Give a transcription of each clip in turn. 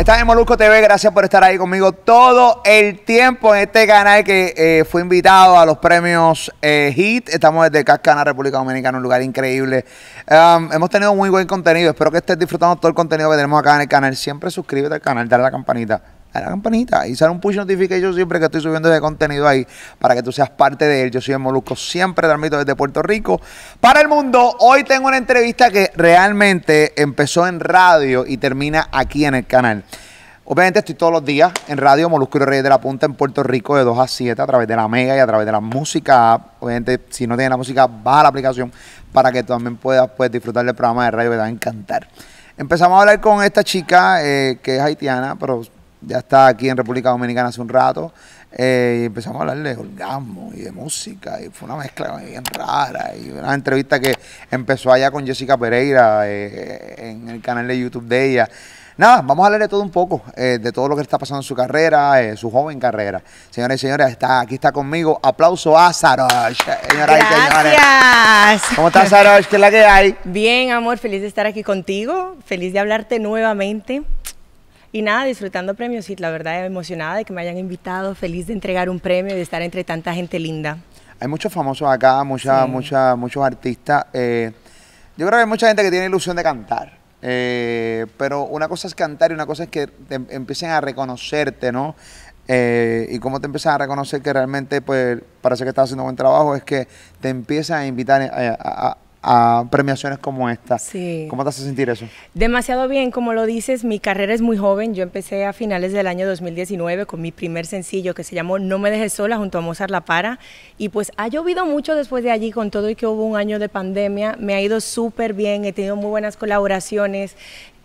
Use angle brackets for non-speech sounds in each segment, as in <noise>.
Estás en Molusco TV, gracias por estar ahí conmigo todo el tiempo en este canal que eh, fue invitado a los premios HIT. Eh, Estamos desde Cascana, República Dominicana, un lugar increíble. Um, hemos tenido muy buen contenido, espero que estés disfrutando todo el contenido que tenemos acá en el canal. Siempre suscríbete al canal, dale a la campanita a la campanita y sale un push notification siempre que estoy subiendo ese contenido ahí para que tú seas parte de él. Yo soy el Molusco, siempre transmito desde Puerto Rico para el mundo. Hoy tengo una entrevista que realmente empezó en radio y termina aquí en el canal. Obviamente estoy todos los días en radio Molusco y Reyes de la Punta en Puerto Rico de 2 a 7 a través de la Mega y a través de la música. Obviamente, si no tienes la música, baja la aplicación para que también puedas pues, disfrutar del programa de radio que te va a encantar. Empezamos a hablar con esta chica eh, que es haitiana, pero ya está aquí en República Dominicana hace un rato. Eh, y empezamos a hablarle de orgasmo y de música, y fue una mezcla bien rara. Y una entrevista que empezó allá con Jessica Pereira eh, en el canal de YouTube de ella. Nada, vamos a hablarle todo un poco, eh, de todo lo que está pasando en su carrera, su joven carrera. Señoras y señores, está, aquí está conmigo. Aplauso a Sarosh. Gracias. ¿Cómo estás, Sarosh? ¿Qué es la que hay? Bien, amor, feliz de estar aquí contigo, feliz de hablarte nuevamente. Y nada, disfrutando premios y la verdad emocionada de que me hayan invitado, feliz de entregar un premio de estar entre tanta gente linda. Hay muchos famosos acá, mucha, muchos artistas. Eh, yo creo que hay mucha gente que tiene ilusión de cantar. Eh, pero una cosa es cantar y una cosa es que te em, empiecen a reconocerte, ¿no? Eh, y cómo te empiezan a reconocer que realmente pues parece que estás haciendo un buen trabajo es que te empiezan a invitar a, a premiaciones como esta. Sí. ¿Cómo te hace sentir eso? Demasiado bien, como lo dices, mi carrera es muy joven. Yo empecé a finales del año 2019 con mi primer sencillo que se llamó No me dejes sola junto a Mozart La Para. Y pues ha llovido mucho después de allí, con todo y que hubo un año de pandemia. Me ha ido súper bien, he tenido muy buenas colaboraciones.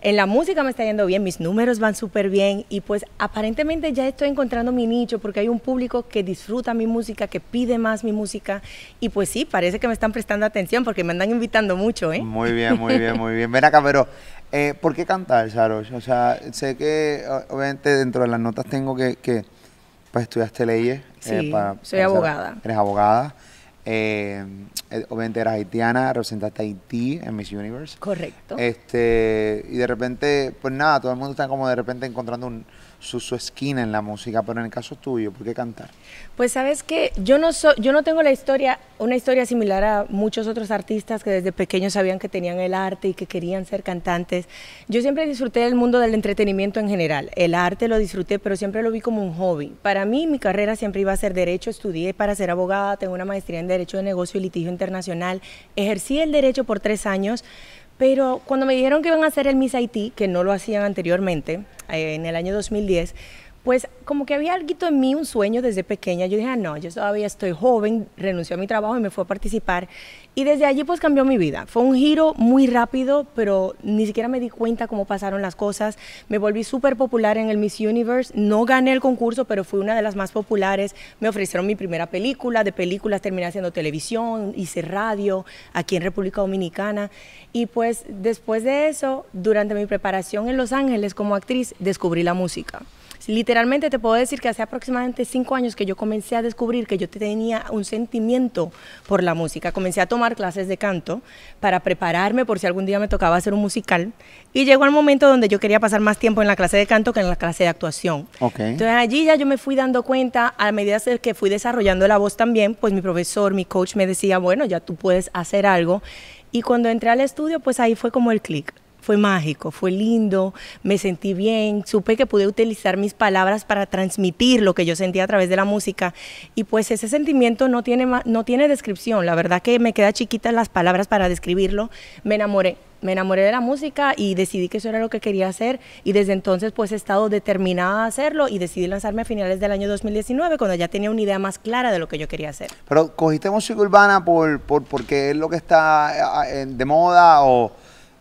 En la música me está yendo bien, mis números van súper bien y pues aparentemente ya estoy encontrando mi nicho porque hay un público que disfruta mi música, que pide más mi música y pues sí, parece que me están prestando atención porque me andan invitando mucho, ¿eh? Muy bien, muy bien, muy bien. Ven acá, pero eh, ¿por qué cantar, Sarosh? O sea, sé que obviamente dentro de las notas tengo que, que pues estudiaste leyes. Eh, sí, soy abogada. eres abogada. Eh, eh, obviamente eras haitiana, representaste a Haití en Miss Universe. Correcto. Este, y de repente, pues nada, todo el mundo está como de repente encontrando su, esquina en la música, pero en el caso tuyo, ¿por qué cantar? Pues sabes que yo no yo no tengo la historia, una historia similar a muchos otros artistas que desde pequeños sabían que tenían el arte y que querían ser cantantes. Yo siempre disfruté del mundo del entretenimiento en general. El arte lo disfruté, pero siempre lo vi como un hobby. Para mí mi carrera siempre iba a ser derecho, estudié para ser abogada, tengo una maestría en derecho Derecho de Negocio y Litigio Internacional. Ejercí el derecho por tres años, pero cuando me dijeron que iban a hacer el Miss Haití, que no lo hacían anteriormente, eh, en el año 2010, pues como que había algo en mí, un sueño desde pequeña. Yo dije, ah, no, yo todavía estoy joven, renunció a mi trabajo y me fue a participar. Y desde allí pues cambió mi vida. Fue un giro muy rápido, pero ni siquiera me di cuenta cómo pasaron las cosas. Me volví súper popular en el Miss Universe. No gané el concurso, pero fui una de las más populares. Me ofrecieron mi primera película. De películas terminé haciendo televisión, hice radio aquí en República Dominicana. Y pues después de eso, durante mi preparación en Los Ángeles como actriz, descubrí la música. Literalmente te puedo decir que hace aproximadamente cinco años que yo comencé a descubrir que yo tenía un sentimiento por la música. Comencé a tomar clases de canto para prepararme por si algún día me tocaba hacer un musical. Y llegó el momento donde yo quería pasar más tiempo en la clase de canto que en la clase de actuación. Entonces allí ya yo me fui dando cuenta, a medida que fui desarrollando la voz también, pues mi profesor, mi coach me decía, bueno, ya tú puedes hacer algo. Y cuando entré al estudio, pues ahí fue como el clic fue mágico, fue lindo, me sentí bien, supe que pude utilizar mis palabras para transmitir lo que yo sentía a través de la música y pues ese sentimiento no tiene, no tiene descripción, la verdad que me queda chiquitas las palabras para describirlo, me enamoré me enamoré de la música y decidí que eso era lo que quería hacer y desde entonces pues he estado determinada a hacerlo y decidí lanzarme a finales del año 2019 cuando ya tenía una idea más clara de lo que yo quería hacer. Pero cogiste música urbana por, por porque es lo que está eh, de moda o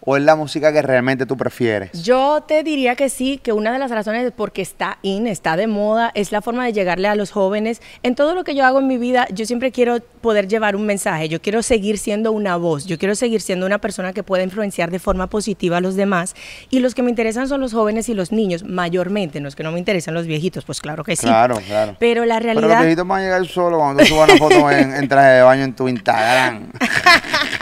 o es la música que realmente tú prefieres? Yo te diría que sí, que una de las razones es porque está in, está de moda, es la forma de llegarle a los jóvenes. En todo lo que yo hago en mi vida, yo siempre quiero poder llevar un mensaje, yo quiero seguir siendo una voz, yo quiero seguir siendo una persona que pueda influenciar de forma positiva a los demás. Y los que me interesan son los jóvenes y los niños, mayormente, no es que no me interesan los viejitos, pues claro que sí. Claro, claro. Pero la realidad... Pero los viejitos van a llegar solo cuando tú subas una foto en, en traje de baño en tu Instagram. <laughs>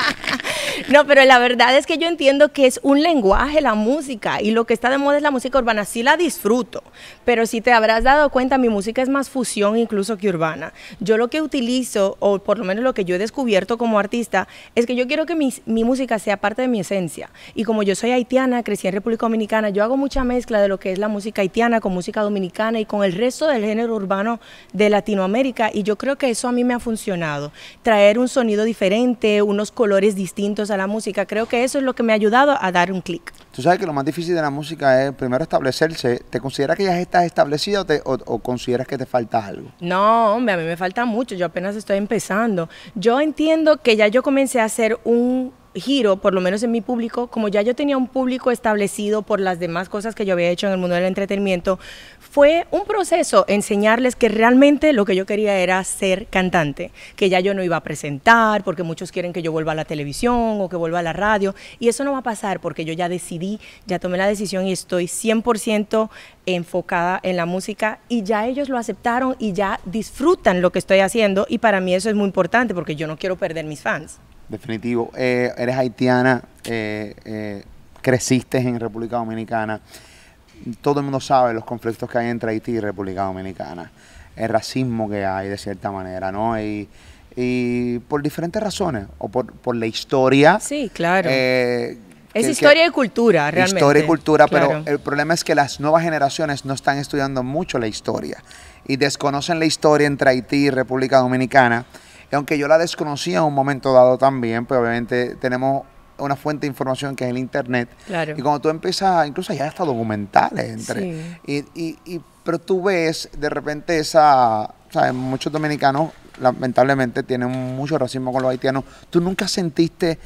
No, pero la verdad es que yo entiendo que es un lenguaje la música y lo que está de moda es la música urbana. Sí la disfruto, pero si te habrás dado cuenta, mi música es más fusión incluso que urbana. Yo lo que utilizo, o por lo menos lo que yo he descubierto como artista, es que yo quiero que mi, música sea parte de mi esencia. Y como yo soy haitiana, crecí en República Dominicana, yo hago mucha mezcla de lo que es la música haitiana con música dominicana y con el resto del género urbano de Latinoamérica. Y yo creo que eso a mí me ha funcionado. Traer un sonido diferente, unos colores distintos a la música. Creo que eso es lo que me ha ayudado a dar un clic. Tú sabes que lo más difícil de la música es primero establecerse. ¿Te consideras que ya estás establecido o, o consideras que te falta algo? No, hombre, a mí me falta mucho. Yo apenas estoy empezando. Yo entiendo que ya yo comencé a hacer un giro, por lo menos en mi público, como ya yo tenía un público establecido por las demás cosas que yo había hecho en el mundo del entretenimiento, fue un proceso enseñarles que realmente lo que yo quería era ser cantante, que ya yo no iba a presentar, porque muchos quieren que yo vuelva a la televisión o que vuelva a la radio, y eso no va a pasar porque yo ya decidí, ya tomé la decisión y estoy 100% enfocada en la música y ya ellos lo aceptaron y ya disfrutan lo que estoy haciendo y para mí eso es muy importante porque yo no quiero perder mis fans. Definitivo. Eh, eres haitiana, eh, eh, creciste en República Dominicana. Todo el mundo sabe los conflictos que hay entre Haití y República Dominicana. El racismo que hay de cierta manera, ¿no? Y, por diferentes razones, o por, la historia. Sí, claro. es historia y cultura, realmente. Historia y cultura, pero el problema es que las nuevas generaciones no están estudiando mucho la historia y desconocen la historia entre Haití y República Dominicana aunque yo la desconocía en un momento dado también, pues obviamente tenemos una fuente de información que es el Internet. Y cuando tú empiezas, incluso hay hasta documentales. Entre, y, pero tú ves de repente esa, muchos dominicanos lamentablemente tienen mucho racismo con los haitianos. ¿Tú nunca sentiste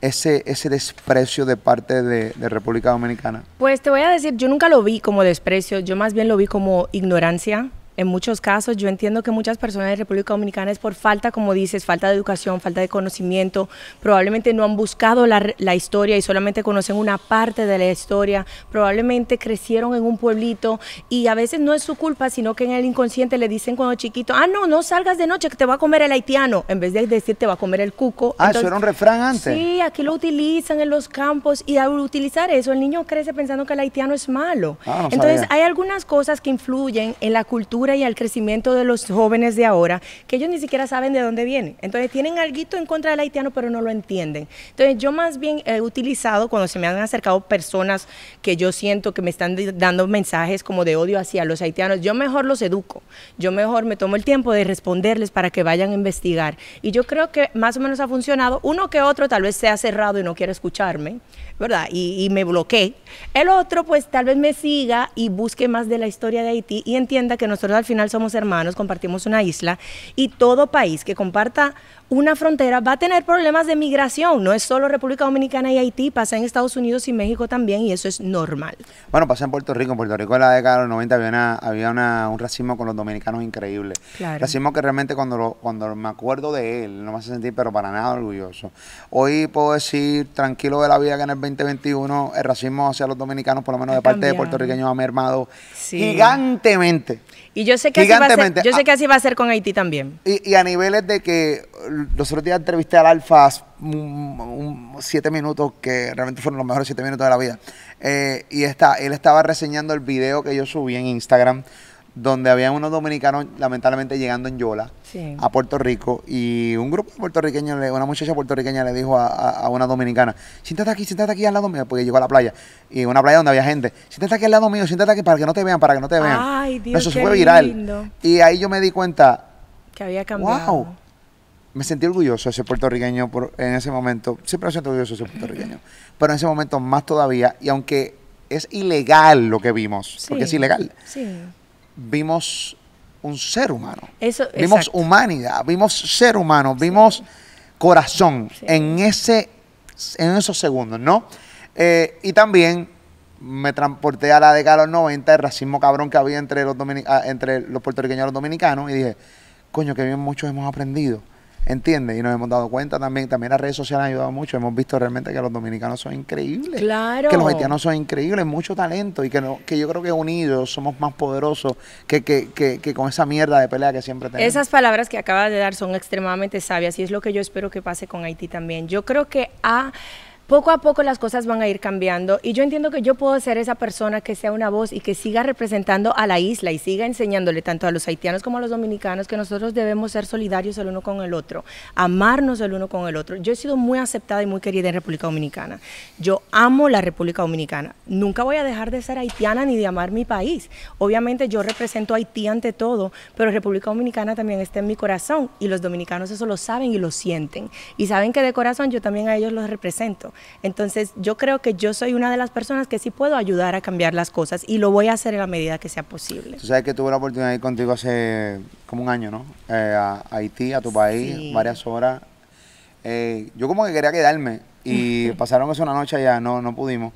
ese, ese desprecio de parte de, República Dominicana? Pues te voy a decir, yo nunca lo vi como desprecio, yo más bien lo vi como ignorancia en muchos casos. Yo entiendo que muchas personas de República Dominicana es por falta, como dices, falta de educación, falta de conocimiento. Probablemente no han buscado la, historia y solamente conocen una parte de la historia. Probablemente crecieron en un pueblito y a veces no es su culpa, sino que en el inconsciente le dicen cuando chiquito, ah, no, no salgas de noche que te va a comer el haitiano, en vez de decir te va a comer el cuco. Ah, eso era un refrán antes. Sí, aquí lo utilizan en los campos y al utilizar eso el niño crece pensando que el haitiano es malo. Ah, Entonces hay algunas cosas que influyen en la cultura y al crecimiento de los jóvenes de ahora, que ellos ni siquiera saben de dónde vienen. Entonces tienen algo en contra del haitiano, pero no lo entienden. Entonces yo más bien he utilizado, cuando se me han acercado personas que yo siento que me están dando mensajes como de odio hacia los haitianos, yo mejor los educo, yo mejor me tomo el tiempo de responderles para que vayan a investigar. Y yo creo que más o menos ha funcionado. Uno que otro tal vez se ha cerrado y no quiere escucharme, ¿verdad? Y, me bloqueé. El otro pues tal vez me siga y busque más de la historia de Haití y entienda que nosotros al final somos hermanos, compartimos una isla y todo país que comparta una frontera, va a tener problemas de migración. No es solo República Dominicana y Haití, pasa en Estados Unidos y México también, y eso es normal. Bueno, pasa en Puerto Rico. En Puerto Rico en la década de los 90 había, una, había un racismo con los dominicanos increíble. Claro. Racismo que realmente cuando, cuando me acuerdo de él, no me hace sentir, pero para nada orgulloso. Hoy puedo decir tranquilo de la vida que en el 2021 el racismo hacia los dominicanos, por lo menos de parte de puertorriqueños, ha mermado gigantemente. Y yo sé, que así va a ser, yo sé ah. que así va a ser con Haití también. y a niveles de que los otros días entrevisté al Alfa un, siete minutos, que realmente fueron los mejores siete minutos de la vida. Eh, y está, él estaba reseñando el video que yo subí en Instagram, donde había unos dominicanos lamentablemente llegando en Yola a Puerto Rico. Y un grupo de puertorriqueños, una muchacha puertorriqueña le dijo a, una dominicana, siéntate aquí, siéntate aquí al lado mío, porque llegó a la playa. Y una playa donde había gente, siéntate aquí al lado mío, siéntate aquí para que no te vean, para que no te vean. Eso fue viral. Y ahí yo me di cuenta, que había cambiado. Wow, me sentí orgulloso de ser puertorriqueño en ese momento. Siempre me siento orgulloso de ser puertorriqueño. Pero en ese momento más todavía, y aunque es ilegal lo que vimos, porque es ilegal, vimos un ser humano. vimos humanidad, vimos ser humano, vimos corazón en, ese, en esos segundos, ¿no? Eh, y también me transporté a la década de los 90, el racismo cabrón que había entre los, ah, entre los puertorriqueños y los dominicanos, y dije, coño, que bien muchos hemos aprendido entiende Y nos hemos dado cuenta también, también las redes sociales han ayudado mucho, hemos visto realmente que los dominicanos son increíbles, claro. que los haitianos son increíbles, mucho talento y que, que yo creo que unidos somos más poderosos que, con esa mierda de pelea que siempre tenemos. Esas palabras que acabas de dar son extremadamente sabias y es lo que yo espero que pase con Haití también. Yo creo que ha poco a poco las cosas van a ir cambiando y yo entiendo que yo puedo ser esa persona que sea una voz y que siga representando a la isla y siga enseñándole tanto a los haitianos como a los dominicanos que nosotros debemos ser solidarios el uno con el otro, amarnos el uno con el otro. Yo he sido muy aceptada y muy querida en República Dominicana. Yo amo la República Dominicana. Nunca voy a dejar de ser haitiana ni de amar mi país. Obviamente yo represento a Haití ante todo, pero República Dominicana también está en mi corazón y los dominicanos eso lo saben y lo sienten. Y saben que de corazón yo también a ellos los represento. Entonces yo creo que yo soy una de las personas que sí puedo ayudar a cambiar las cosas y lo voy a hacer en la medida que sea posible. Tú sabes que tuve la oportunidad de ir contigo hace como un año, ¿no? Eh, a Haití, a tu país, varias horas. Eh, yo como que quería quedarme y <laughs> pasaron eso una noche allá, no, no pudimos.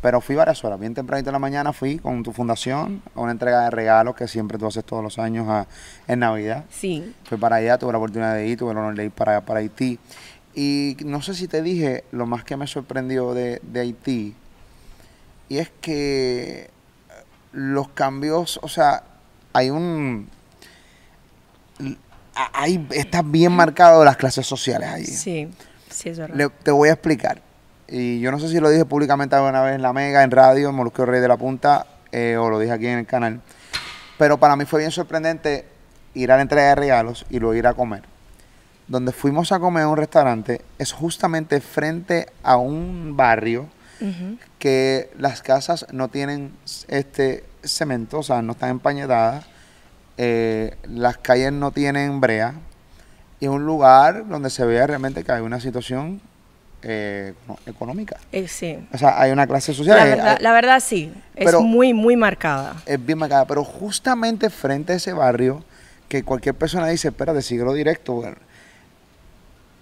Pero fui varias horas, bien tempranito en la mañana fui con tu fundación a una entrega de regalos que siempre tú haces todos los años en Navidad. Sí. Fui para allá, tuve la oportunidad de ir, tuve el honor de ir para, para Haití. Y no sé si te dije lo más que me sorprendió de, Haití, y es que los cambios, o sea, hay un... Hay, está bien marcado las clases sociales ahí. Sí, sí, es verdad. te voy a explicar. Y yo no sé si lo dije públicamente alguna vez en la Mega, en radio, en Molusco Rey de la Punta, eh, o lo dije aquí en el canal. Pero para mí fue bien sorprendente ir a la entrega de regalos y luego ir a comer donde fuimos a comer a un restaurante, es justamente frente a un barrio que las casas no tienen este cemento, o sea, no están empañetadas, eh, las calles no tienen brea, y es un lugar donde se vea realmente que hay una situación eh, económica. Eh, o sea, hay una clase social. La verdad, sí, es muy, muy marcada. Es bien marcada, pero justamente frente a ese barrio que cualquier persona dice, espérate, siglo directo, güey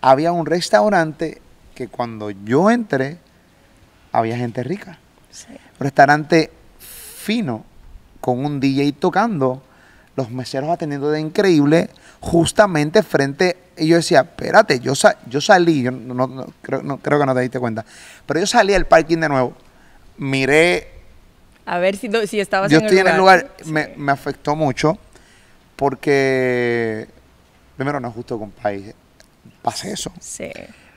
había un restaurante que cuando yo entré, había gente rica. restaurante fino, con un DJ tocando, los meseros atendiendo de increíble, justamente frente. Y yo decía, espérate, yo, yo salí, yo no, creo, que no te diste cuenta, pero yo salí al parking de nuevo, miré. A ver si, si estabas yo en en el lugar, me, afectó mucho, porque primero no es justo con país pasé eso. Sí.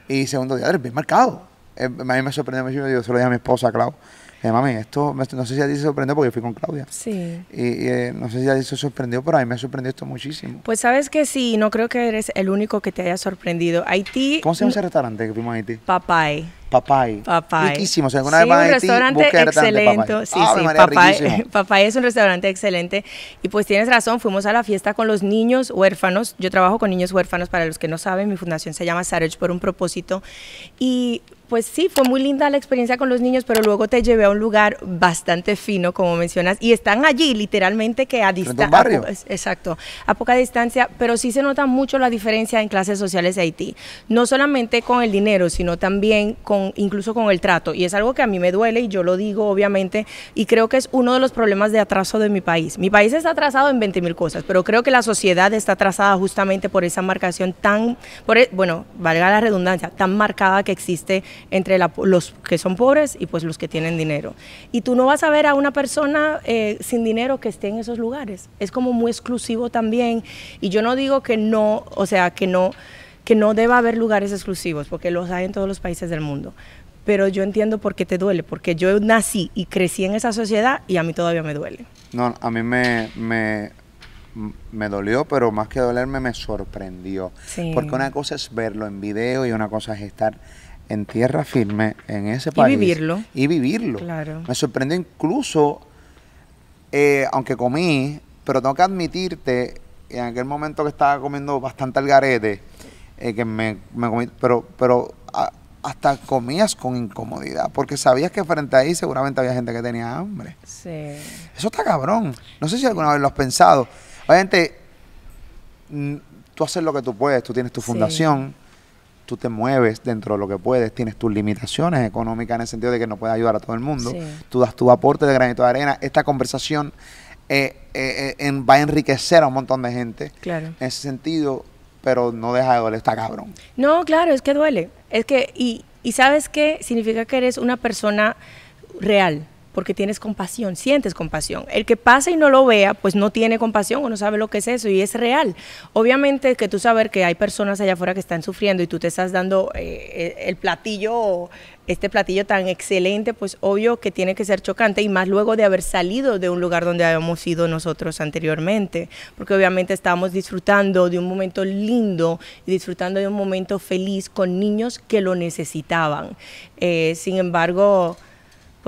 Y segundo día, bien marcado. a mí me sorprendió mucho, yo se lo dije a mi esposa, Clau. mami, esto, no sé si a ti se sorprendió porque yo fui con Claudia. Sí. Y eh, no sé si a ti se sorprendió, pero a mí me sorprendió esto muchísimo. Pues sabes que sí, no creo que eres el único que te haya sorprendido. Haití... ¿Cómo se llama ese restaurante que fuimos a Haití? Papay. Papay. Papay. Riquísimo. O un restaurante excelente. Ah, Papay. es un restaurante excelente. Y pues tienes razón, fuimos a la fiesta con los niños huérfanos. Yo trabajo con niños huérfanos, para los que no saben, mi fundación se llama Sarage por un propósito. Y pues sí, fue muy linda la experiencia con los niños, pero luego te llevé a un lugar bastante fino, como mencionas, y están allí literalmente que a distancia. Exacto, a poca distancia, pero sí se nota mucho la diferencia en clases sociales de Haití. No solamente con el dinero, sino también con incluso con el trato. Y es algo que a mí me duele y yo lo digo, obviamente, y creo que es uno de los problemas de atraso de mi país. Mi país está atrasado en 20.000 cosas, pero creo que la sociedad está atrasada justamente por esa marcación tan, e, bueno, valga la redundancia, tan marcada que existe entre los que son pobres y pues los que tienen dinero. Y tú no vas a ver a una persona eh, sin dinero que esté en esos lugares. Es como muy exclusivo también. Y yo no digo que no, o sea, que no que no deba haber lugares exclusivos, porque los hay en todos los países del mundo. Pero yo entiendo por qué te duele, porque yo nací y crecí en esa sociedad y a mí todavía me duele. No, a mí me, me, dolió, pero más que dolerme me sorprendió. Porque una cosa es verlo en video y una cosa es estar en tierra firme en ese país. Y vivirlo. Y vivirlo. Claro. Me sorprendió incluso, eh, aunque comí, pero tengo que admitirte, en aquel momento que estaba comiendo bastante algarete, eh, que me, me comí, pero, pero hasta comías con incomodidad, porque sabías que frente a ahí seguramente había gente que tenía hambre. Eso está cabrón. No sé si alguna vez lo has pensado. Obviamente, mm, tú haces lo que tú puedes, tú tienes tu fundación, tú te mueves dentro de lo que puedes, tienes tus limitaciones económicas en el sentido de que no puedes ayudar a todo el mundo, tú das tu aporte de granito de arena, esta conversación eh, eh, va a enriquecer a un montón de gente. Claro. En ese sentido, pero no deja de doler, está cabrón. No, claro, es que duele. Es que, y, y sabes qué, significa que eres una persona real porque tienes compasión, sientes compasión. El que pasa y no lo vea, pues no tiene compasión o no sabe lo que es eso y es real. Obviamente que tú saber que hay personas allá afuera que están sufriendo y tú te estás dando eh, eh, el platillo, este platillo tan excelente, pues obvio que tiene que ser chocante y más luego de haber salido de un lugar donde habíamos ido nosotros anteriormente, porque obviamente estábamos disfrutando de un momento lindo y disfrutando de un momento feliz con niños que lo necesitaban. Eh, sin embargo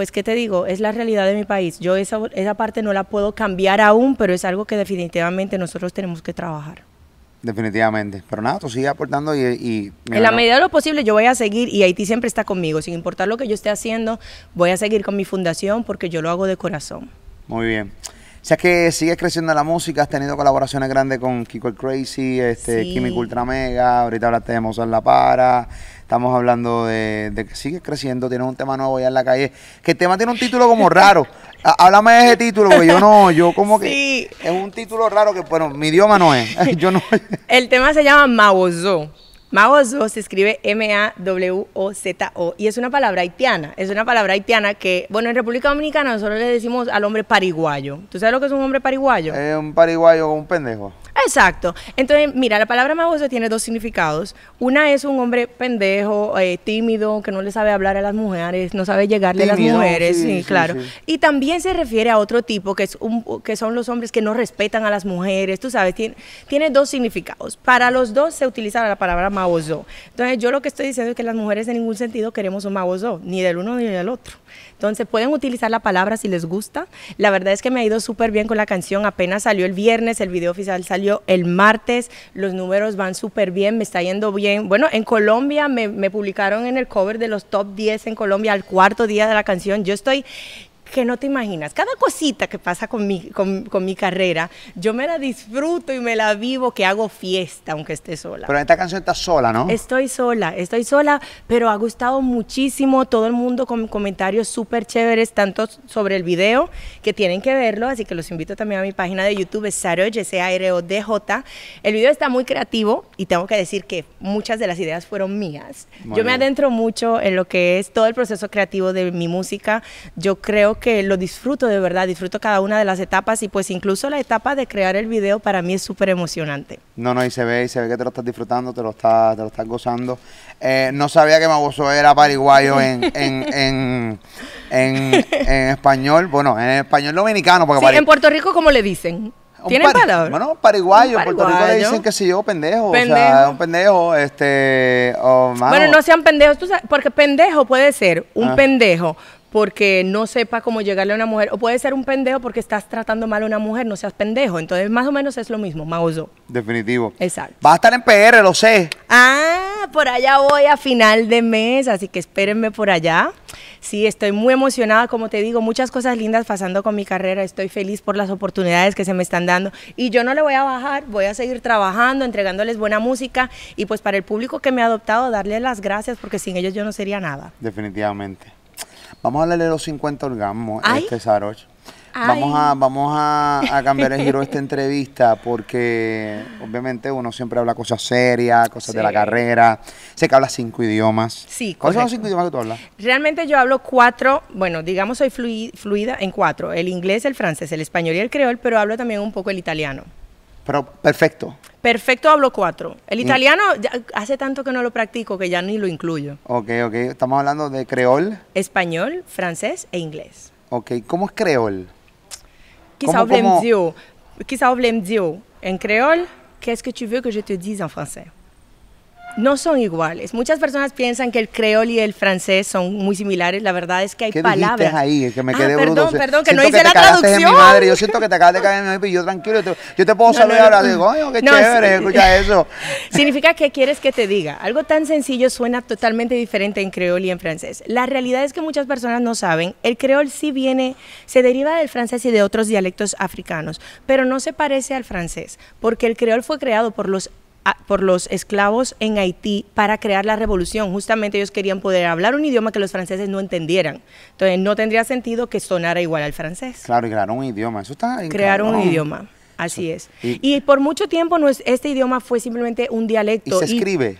pues qué te digo, es la realidad de mi país. Yo esa, esa parte no la puedo cambiar aún, pero es algo que definitivamente nosotros tenemos que trabajar. Definitivamente. Pero nada, tú sigues aportando y... en la medida de lo posible yo voy a seguir y Haití siempre está conmigo. Sin importar lo que yo esté haciendo, voy a seguir con mi fundación porque yo lo hago de corazón. Muy bien sea que sigues creciendo la música, has tenido colaboraciones grandes con Kiko el Crazy, este, sí. Ultra Mega, ahorita hablaste de Mozart La Para, estamos hablando de, que sigue creciendo, tienes un tema nuevo ya en la calle, que el tema tiene un título como <laughs> raro. Háblame de ese título, porque yo no, yo como que es un título raro que, bueno, mi idioma no es. <laughs> yo no. el tema se llama Mabozo. Mawozo se escribe M-A-W-O-Z-O y es una palabra haitiana. Es una palabra haitiana que, bueno, en República Dominicana nosotros le decimos al hombre pariguayo. ¿Tú sabes lo que es un hombre pariguayo? Es un pariguayo un pendejo. Exacto. Entonces, mira, la palabra magoso tiene dos significados. Una es un hombre pendejo, eh, tímido, que no le sabe hablar a las mujeres, no sabe llegarle a las mujeres, claro. Y también se refiere a otro tipo, que, es un, que son los hombres que no respetan a las mujeres, tú sabes, tiene, tiene dos significados. Para los dos se utiliza la palabra magoso. Entonces, yo lo que estoy diciendo es que las mujeres en ningún sentido queremos un magoso, ni del uno ni del otro. Entonces, pueden utilizar la palabra si les gusta. La verdad es que me ha ido súper bien con la canción, apenas salió el viernes, el video oficial salió el martes, los números van súper bien, me está yendo bien. Bueno, en Colombia me, me publicaron en el cover de los top 10 en Colombia al cuarto día de la canción. Yo estoy que no te imaginas. Cada cosita que pasa con mi, con, con mi carrera, yo me la disfruto y me la vivo, que hago fiesta, aunque esté sola. Pero en esta canción estás sola, ¿no? Estoy sola, estoy sola, pero ha gustado muchísimo todo el mundo con comentarios súper chéveres, tanto sobre el video, que tienen que verlo, así que los invito también a mi página de YouTube, es Saroj, s a El video está muy creativo y tengo que decir que muchas de las ideas fueron mías. yo me adentro mucho en lo que es todo el proceso creativo de mi música. Yo creo que lo disfruto de verdad, disfruto cada una de las etapas y pues incluso la etapa de crear el video para mí es súper emocionante. No, no, y se ve, y se ve que te lo estás disfrutando, te lo estás, te lo estás gozando. Eh, no sabía que Maboso era paraguayo <laughs> en, en, en, en, español, bueno, en español dominicano. Porque en Puerto Rico, ¿cómo le dicen? ¿Tienen palabras? Bueno, paraguayo, en Puerto Rico le dicen que si yo, pendejo, pendejo. O sea, un pendejo, este. bueno, no sean pendejos, tú porque pendejo puede ser un ah. pendejo, porque no sepa cómo llegarle a una mujer, o puede ser un pendejo porque estás tratando mal a una mujer, no seas pendejo. Entonces, más o menos es lo mismo, mauso. Definitivo. Exacto. Va a estar en PR, lo sé. Ah, por allá voy a final de mes, así que espérenme por allá. Sí, estoy muy emocionada, como te digo, muchas cosas lindas pasando con mi carrera, estoy feliz por las oportunidades que se me están dando y yo no le voy a bajar, voy a seguir trabajando, entregándoles buena música y pues para el público que me ha adoptado, darle las gracias porque sin ellos yo no sería nada. Definitivamente. Vamos a leer los 50 orgasmos, a este Saroch. Vamos, a, vamos a, cambiar el giro de <laughs> esta entrevista porque obviamente uno siempre habla cosas serias, cosas de la carrera. Sé que habla cinco idiomas. Sí, ¿Cuáles son los cinco idiomas que tú hablas? Realmente yo hablo cuatro, bueno, digamos soy fluida, fluida en cuatro, el inglés, el francés, el español y el creol, pero hablo también un poco el italiano. Pero perfecto. Perfecto hablo cuatro. El mm. italiano hace tanto que no lo practico que ya ni lo incluyo. Ok, ok. Estamos hablando de creole. Español, francés e inglés. Ok, ¿cómo es creol? Qui s'appelle Qui s'appelle En creole, qu'est-ce que tu que je te dise en francés? no son iguales. Muchas personas piensan que el creol y el francés son muy similares. La verdad es que hay ¿Qué palabras. ahí? Que me ah, quedé Perdón, perdón, que no hice la traducción. En mi madre. Yo siento que te acabas de caer en mi y yo tranquilo. Yo te, puedo saludar Digo, oh, qué chévere, escucha eso. <laughs> Significa que quieres que te diga. Algo tan sencillo suena totalmente diferente en creol y en francés. La realidad es que muchas personas no saben. El creol sí viene, se deriva del francés y de otros dialectos africanos, pero no se parece al francés, porque el creol fue creado por los por los esclavos en Haití para crear la revolución. Justamente ellos querían poder hablar un idioma que los franceses no entendieran. Entonces no tendría sentido que sonara igual al francés. Claro, y crear un idioma. Eso está Crear un idioma. Así es. Y, por mucho tiempo no este idioma fue simplemente un dialecto. ¿Y se escribe?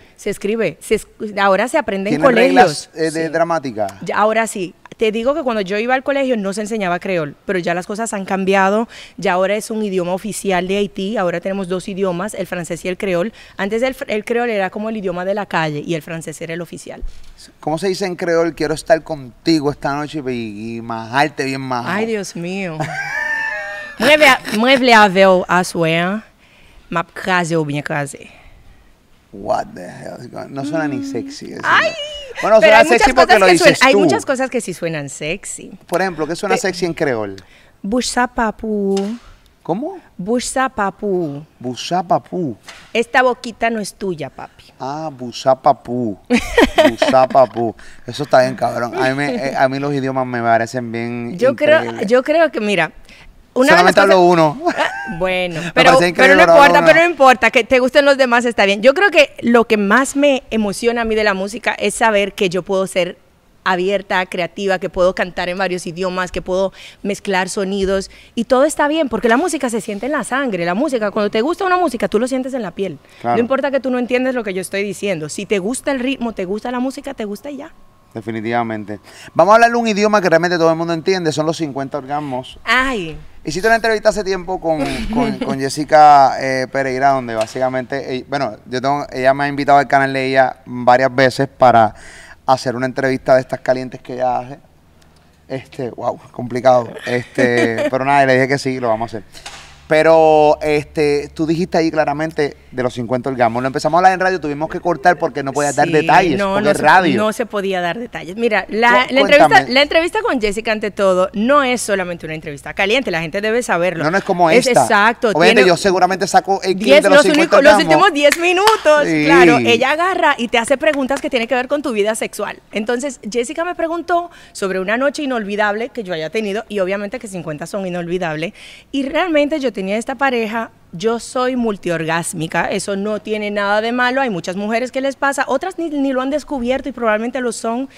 Se escribe. ahora se aprende en colegios. Eh, de dramática? Ahora sí te digo que cuando yo iba al colegio no se enseñaba creol, pero ya las cosas han cambiado, ya ahora es un idioma oficial de Haití, ahora tenemos dos idiomas, el francés y el creol. Antes el, creol era como el idioma de la calle y el francés era el oficial. ¿Cómo se dice en creol? Quiero estar contigo esta noche y, y majarte bien más. Ay, Dios mío. <laughs> Mueble a suena, map case o bien case. What the hell? No suena ni sexy. Ay. Bueno, suena sexy porque lo dices Hay muchas cosas que sí suenan sexy. Por ejemplo, ¿qué suena sexy en creol? papu. ¿Cómo? Busapapú. Busapapú. Esta boquita no es tuya, papi. Ah, busapapú. busapapú. Eso está bien, cabrón. Eh, a mí, los idiomas me parecen bien. Yo, creo, yo creo que, mira, una Solamente uno. Ah, bueno, <laughs> pero, no importa, pero no importa, que te gusten los demás está bien. Yo creo que lo que más me emociona a mí de la música es saber que yo puedo ser abierta, creativa, que puedo cantar en varios idiomas, que puedo mezclar sonidos y todo está bien, porque la música se siente en la sangre, la música, cuando te gusta una música, tú lo sientes en la piel. No importa que tú no entiendas lo que yo estoy diciendo, si te gusta el ritmo, te gusta la música, te gusta y ya. Definitivamente. Vamos a hablar un idioma que realmente todo el mundo entiende, son los 50 orgasmos. Ay. Hiciste una entrevista hace tiempo con, <laughs> Jessica eh, Pereira, donde básicamente, eh, bueno, yo ella me ha invitado al canal de ella varias veces para hacer una entrevista de estas calientes que ella hace. Este, wow, complicado. Este, <laughs> pero nada, le dije que sí, lo vamos a hacer. Pero este, tú dijiste ahí claramente de los 50 gamo. Lo empezamos a hablar en radio, tuvimos que cortar porque no podía dar detalles. No, no, radio. Se, no se podía dar detalles. Mira, la, entrevista, con Jessica, ante todo, no es solamente una entrevista caliente. La gente debe saberlo. No, no es como es esta. Exacto. Obviamente, yo seguramente saco el 10 de los, Los últimos 10 minutos, claro. Ella agarra y te hace preguntas que tienen que ver con tu vida sexual. Entonces, Jessica me preguntó sobre una noche inolvidable que yo haya tenido. Y obviamente que 50 son inolvidables. Y realmente yo tenía esta pareja, yo soy multiorgásmica, eso no tiene nada de malo, hay muchas mujeres que les pasa, otras ni, lo han descubierto y probablemente lo son,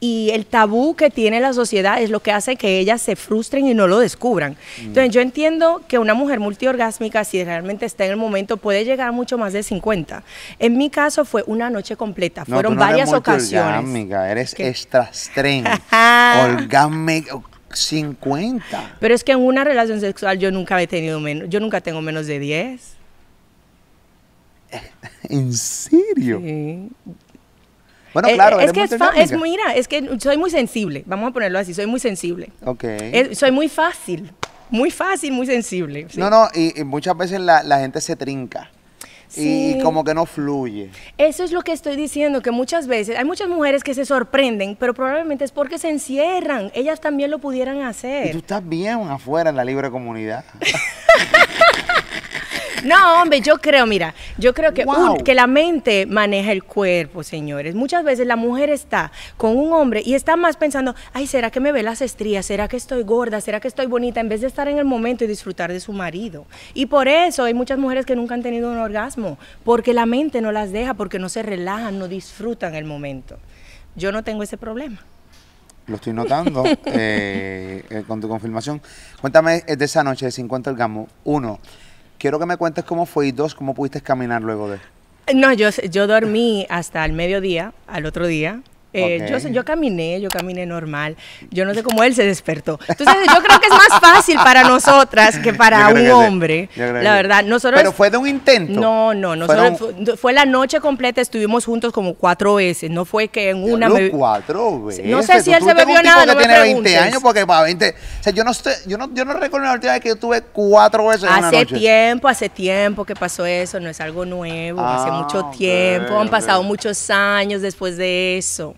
y el tabú que tiene la sociedad es lo que hace que ellas se frustren y no lo descubran. Mm. Entonces yo entiendo que una mujer multiorgásmica, si realmente está en el momento, puede llegar mucho más de 50. En mi caso fue una noche completa, fueron varias eres ocasiones. Eres extrastren, 50. Pero es que en una relación sexual yo nunca he tenido menos, yo nunca tengo menos de 10. <laughs> ¿En serio? Bueno, eh, claro, es que es, es que soy muy sensible, vamos a ponerlo así, soy muy sensible. Ok. soy muy fácil, muy fácil, muy sensible. No, no, y, muchas veces la gente se trinca. Y, como que no fluye. Eso es lo que estoy diciendo, que muchas veces hay muchas mujeres que se sorprenden, pero probablemente es porque se encierran. Ellas también lo pudieran hacer. Y tú estás bien afuera en la libre comunidad. <laughs> No, hombre, yo creo, mira, yo creo que, que la mente maneja el cuerpo, señores. Muchas veces la mujer está con un hombre y está más pensando, ay, ¿será que me ve las estrías? ¿Será que estoy gorda? ¿Será que estoy bonita? En vez de estar en el momento y disfrutar de su marido. Y por eso hay muchas mujeres que nunca han tenido un orgasmo, porque la mente no las deja, porque no se relajan, no disfrutan el momento. Yo no tengo ese problema. Lo estoy notando <laughs> eh, eh, con tu confirmación. Cuéntame eh, de esa noche de 50 orgasmos. Uno, Quiero que me cuentes cómo fue y dos, cómo pudiste caminar luego de. No, yo, yo dormí hasta el mediodía, al otro día, eh, yo, caminé, yo caminé normal. Yo no sé cómo él se despertó. Entonces, yo creo que es más fácil para nosotras que para un hombre. la verdad, nosotros. Pero fue de un intento. No, no, nosotros, fue, la noche completa, estuvimos juntos como cuatro veces. No fue que en una. cuatro veces. No sé si él se bebió nada. no tiene 20 años, porque para 20. O sea, yo no, yo no, recuerdo la última vez que yo tuve cuatro veces. Hace tiempo, hace tiempo que pasó eso. No es algo nuevo. hace ah, mucho tiempo. Han pasado muchos años después de eso.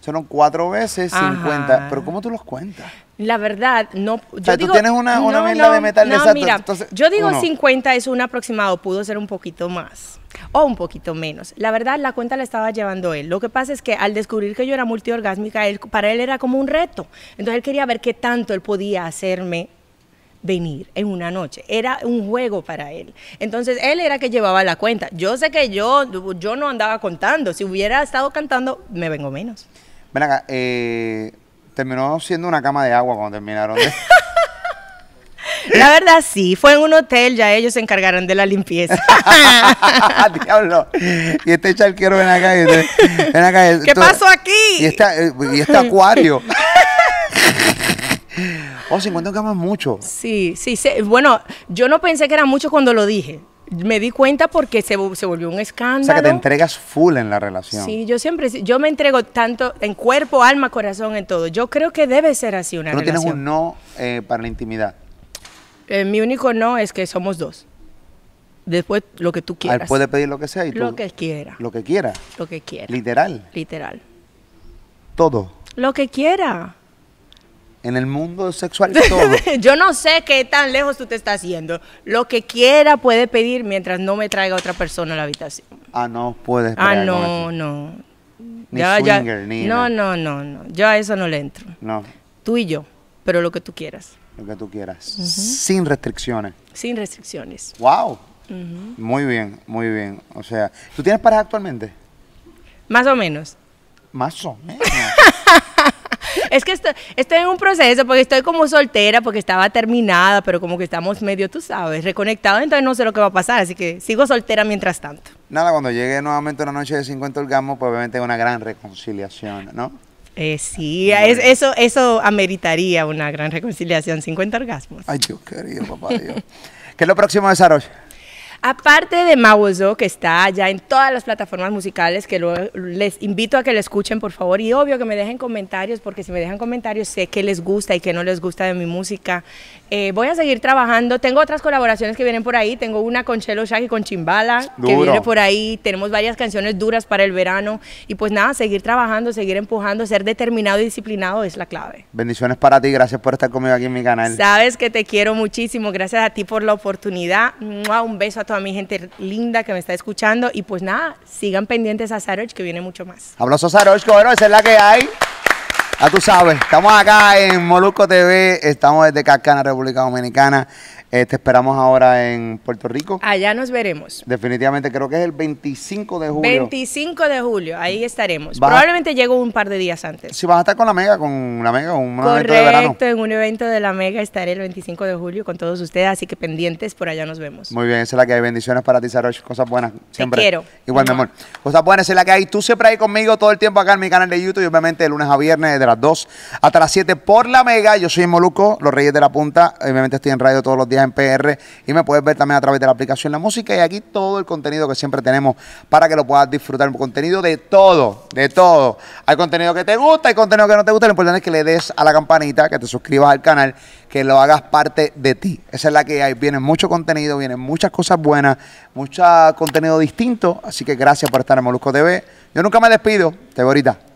Son cuatro veces cincuenta, 50. Pero ¿cómo tú los cuentas? La verdad, no. Yo o sea, tú tienes una, una de metal mira, yo digo cincuenta 50 es un aproximado, pudo ser un poquito más o un poquito menos. La verdad, la cuenta la estaba llevando él. Lo que pasa es que al descubrir que yo era multiorgásmica, para él era como un reto. Entonces él quería ver qué tanto él podía hacerme venir en una noche. Era un juego para él. Entonces él era que llevaba la cuenta. Yo sé que yo, yo no andaba contando. Si hubiera estado cantando, me vengo menos. Ven acá, eh, terminó siendo una cama de agua cuando terminaron. <laughs> La verdad sí, fue en un hotel, ya ellos se encargaron de la limpieza. <laughs> Diablo. Y este charquero ven acá. ¿Qué pasó aquí? Y este, y este acuario. <laughs> Oh, que amas mucho. Sí, sí, bueno, yo no pensé que era mucho cuando lo dije. Me di cuenta porque se, volvió un escándalo. O sea, que te entregas full en la relación. Sí, yo siempre, yo me entrego tanto en cuerpo, alma, corazón, en todo. Yo creo que debe ser así una relación. ¿Tú tienes un no eh, para la intimidad? Eh, mi único no es que somos dos. Después, lo que tú ah, quieras. puede pedir lo que sea y tú. Lo que quiera. Lo que quiera. Lo que quiera. Literal. Literal. Todo. Lo que quiera en el mundo sexual todo. <laughs> Yo no sé qué tan lejos tú te estás haciendo. Lo que quiera puede pedir mientras no me traiga otra persona a la habitación. Ah, no puedes. Ah, no, no. Ni swinger, Ni no, no, no, no. Yo a eso no le entro. No. Tú y yo, pero lo que tú quieras. Lo que tú quieras. Sin restricciones. Sin restricciones. Wow. Muy bien, muy bien. O sea, ¿tú tienes pareja actualmente? Más o menos. Más o menos. <laughs> <laughs> es que estoy, en un proceso, porque estoy como soltera, porque estaba terminada, pero como que estamos medio, tú sabes, reconectados, entonces no sé lo que va a pasar, así que sigo soltera mientras tanto. Nada, cuando llegue nuevamente una noche de 50 orgasmos, pues obviamente una gran reconciliación, ¿no? Eh, sí, eso, eso ameritaría una gran reconciliación, 50 orgasmos. Ay, yo querido, papá Dios. ¿Qué es lo próximo de Sarosh? Aparte de Mawozo, que está allá en todas las plataformas musicales, que les invito a que lo escuchen, por favor, y obvio que me dejen comentarios, porque si me dejan comentarios sé qué les gusta y qué no les gusta de mi música. Eh, voy a seguir trabajando, tengo otras colaboraciones que vienen por ahí, tengo una con Chelo y con Chimbala, que viene por ahí, tenemos varias canciones duras para el verano, y pues nada, seguir trabajando, seguir empujando, ser determinado y disciplinado es la clave. Bendiciones para ti, gracias por estar conmigo aquí en mi canal. Sabes que te quiero muchísimo, gracias a ti por la oportunidad, un beso a toda mi gente linda que me está escuchando. Y pues nada, sigan pendientes a Saroch que viene mucho más. Aplausos a Saroch, bueno, esa es la que hay. Ya tú sabes, estamos acá en Molusco TV, estamos desde Cascana, República Dominicana te este, esperamos ahora en Puerto Rico. Allá nos veremos. Definitivamente, creo que es el 25 de julio. 25 de julio, ahí mm. estaremos. Probablemente llego un par de días antes. Si vas a estar con la Mega, con la Mega, un Correcto, en un evento de la Mega estaré el 25 de julio con todos ustedes, así que pendientes, por allá nos vemos. Muy bien, esa es la que hay. Bendiciones para ti, Sarosh. Cosas buenas, siempre. Te quiero. Igual, mi amor. Cosas buenas, es la que hay. Tú siempre ahí conmigo todo el tiempo acá en mi canal de YouTube y obviamente de lunes a viernes de las 2 hasta las 7 por la Mega. Yo soy Moluco, Los Reyes de la Punta. Obviamente estoy en radio todos los días en PR y me puedes ver también a través de la aplicación La Música y aquí todo el contenido que siempre tenemos para que lo puedas disfrutar. Contenido de todo, de todo. Hay contenido que te gusta, hay contenido que no te gusta. Lo importante es que le des a la campanita, que te suscribas al canal, que lo hagas parte de ti. Esa es la que hay. Viene mucho contenido, vienen muchas cosas buenas, mucho contenido distinto. Así que gracias por estar en Molusco TV. Yo nunca me despido. Te veo ahorita.